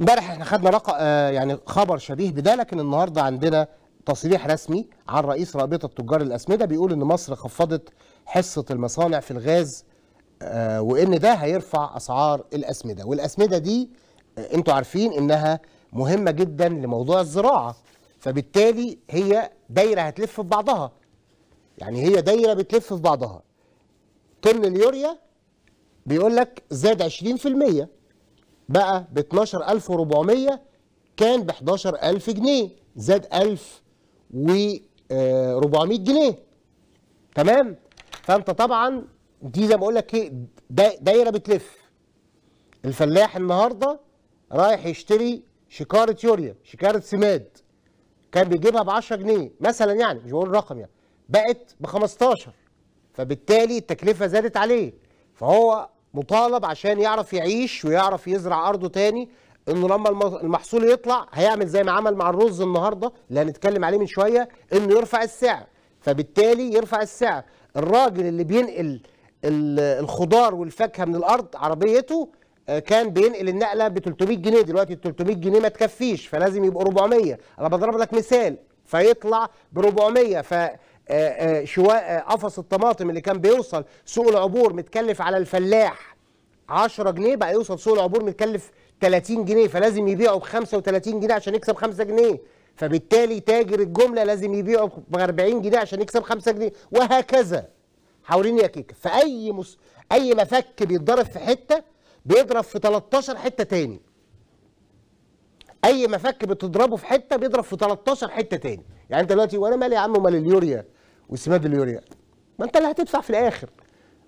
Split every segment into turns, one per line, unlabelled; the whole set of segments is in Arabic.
امبارح احنا خدنا رق... آه، يعني خبر شبيه بده لكن النهارده عندنا تصريح رسمي عن رئيس رابطه تجار الاسمده بيقول ان مصر خفضت حصه المصانع في الغاز آه، وان ده هيرفع اسعار الاسمده والاسمده دي آه، انتوا عارفين انها مهمه جدا لموضوع الزراعه فبالتالي هي دايره هتلف في بعضها يعني هي دايره بتلف في بعضها طن اليوريا بيقول لك زاد 20% بقى ب 12400 كان ب 11000 جنيه زاد 1400 آه، جنيه تمام فانت طبعا دي زي ما اقول لك ايه دايره بتلف الفلاح النهارده رايح يشتري شكاره يوريا شكاره سماد كان بيجيبها ب 10 جنيه مثلا يعني مش بقول رقم يعني بقت ب 15 فبالتالي التكلفه زادت عليه فهو مطالب عشان يعرف يعيش ويعرف يزرع ارضه تاني انه لما المحصول يطلع هيعمل زي ما عمل مع الرز النهارده اللي هنتكلم عليه من شويه انه يرفع السعر فبالتالي يرفع السعر الراجل اللي بينقل الخضار والفاكهه من الارض عربيته آه، كان بينقل النقله ب 300 جنيه دلوقتي ال 300 جنيه ما تكفيش فلازم يبقوا 400 انا بضرب لك مثال فيطلع ب 400 ف آه، آه، شواء آه، قفص الطماطم اللي كان بيوصل سوق العبور متكلف على الفلاح 10 جنيه بقى يوصل سوق العبور متكلف 30 جنيه فلازم يبيعه ب 35 جنيه عشان يكسب 5 جنيه فبالتالي تاجر الجمله لازم يبيعه ب 40 جنيه عشان يكسب 5 جنيه وهكذا حوالين يا كيكه فاي مس... اي مفك بيتضرب في حته بيضرب في 13 حته تاني اي مفك بتضربه في حته بيضرب في 13 حته تاني يعني انت دلوقتي وانا مالي يا عم مال اليوريا وسماد اليوريا ما انت اللي هتدفع في الاخر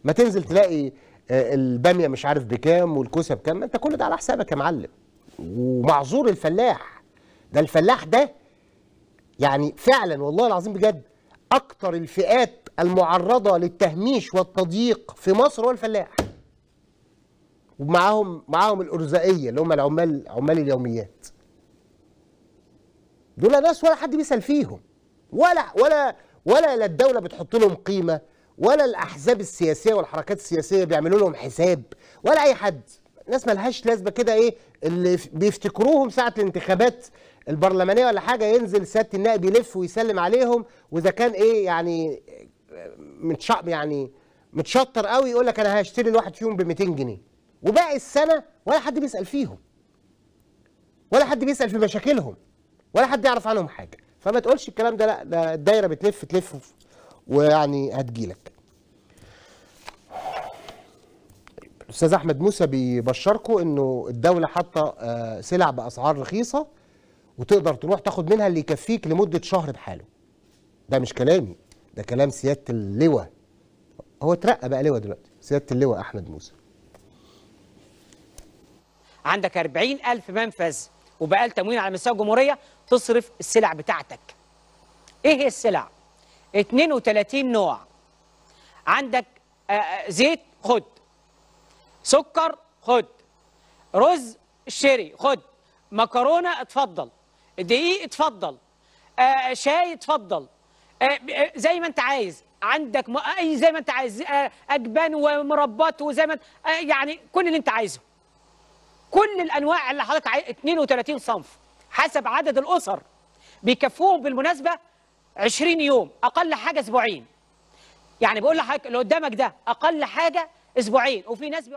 ما تنزل تلاقي آه، الباميه مش عارف بكام والكوسه بكام ما انت كل ده على حسابك يا معلم ومعذور الفلاح ده الفلاح ده يعني فعلا والله العظيم بجد اكتر الفئات المعرضه للتهميش والتضييق في مصر هو الفلاح ومعاهم معاهم الارزاقيه اللي هم العمال عمال اليوميات دول ناس ولا حد بيسال فيهم ولا ولا ولا لا الدولة بتحط لهم قيمة ولا الأحزاب السياسية والحركات السياسية بيعملوا لهم حساب ولا أي حد ناس ملهاش لازمة كده إيه اللي بيفتكروهم ساعة الانتخابات البرلمانية ولا حاجة ينزل سيادة النائب يلف ويسلم عليهم وإذا كان إيه يعني متش يعني متشطر قوي يقول لك أنا هشتري الواحد فيهم ب 200 جنيه وباقي السنة ولا حد بيسأل فيهم ولا حد بيسأل في مشاكلهم ولا حد يعرف عنهم حاجة فما تقولش الكلام ده لا ده الدايره بتلف تلف ويعني هتجيلك الاستاذ احمد موسى بيبشركم انه الدوله حاطه آه، سلع باسعار رخيصه وتقدر تروح تاخد منها اللي يكفيك لمده شهر بحاله ده مش كلامي ده كلام سياده اللواء هو اترقى بقى لواء دلوقتي سياده اللواء احمد موسى
عندك 40000 منفذ وبقال تموين على مستوى الجمهوريه تصرف السلع بتاعتك. ايه هي السلع؟ 32 نوع. عندك آه، آه، زيت خد. سكر خد. رز شري خد. مكرونه اتفضل. دقيق اتفضل. آه، شاي اتفضل. زي ما انت عايز. عندك اي زي ما انت عايز اجبان ومربات وزي ما يعني كل اللي انت عايزه كل الانواع اللي حضرتك 32 صنف حسب عدد الاسر بيكفوهم بالمناسبه 20 يوم اقل حاجه اسبوعين يعني بقول لحضرتك اللي قدامك ده اقل حاجه اسبوعين وفي ناس بيقول